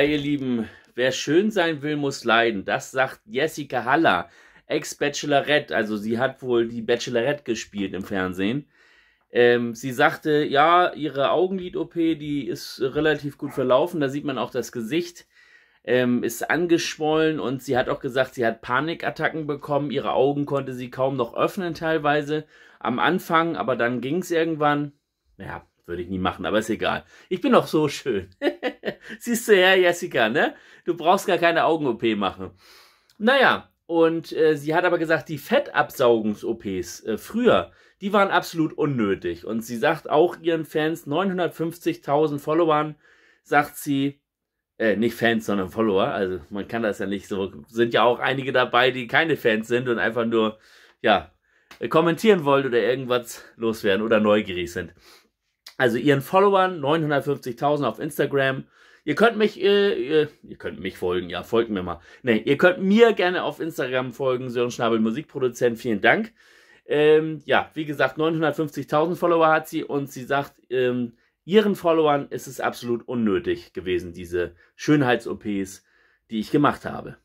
Ja, ihr Lieben, wer schön sein will, muss leiden. Das sagt Jessica Haller, Ex-Bachelorette. Also sie hat wohl die Bachelorette gespielt im Fernsehen. Ähm, sie sagte, ja, ihre Augenlid-OP, die ist relativ gut verlaufen. Da sieht man auch das Gesicht ähm, ist angeschwollen und sie hat auch gesagt, sie hat Panikattacken bekommen. Ihre Augen konnte sie kaum noch öffnen teilweise am Anfang, aber dann ging es irgendwann. Ja, würde ich nie machen, aber ist egal. Ich bin auch so schön. Siehst du her, Jessica, ne? Du brauchst gar keine Augen-OP machen. Naja, und äh, sie hat aber gesagt, die Fettabsaugungs-OPs äh, früher, die waren absolut unnötig. Und sie sagt auch ihren Fans, 950.000 Followern, sagt sie, äh, nicht Fans, sondern Follower, also man kann das ja nicht so, sind ja auch einige dabei, die keine Fans sind und einfach nur, ja, äh, kommentieren wollen oder irgendwas loswerden oder neugierig sind also ihren Followern, 950.000 auf Instagram. Ihr könnt mich, äh, ihr, könnt mich folgen, ja, folgt mir mal. Nee, ihr könnt mir gerne auf Instagram folgen, Sören Schnabel, Musikproduzent, vielen Dank. Ähm, ja, wie gesagt, 950.000 Follower hat sie und sie sagt, ähm, ihren Followern ist es absolut unnötig gewesen, diese Schönheits-OPs, die ich gemacht habe.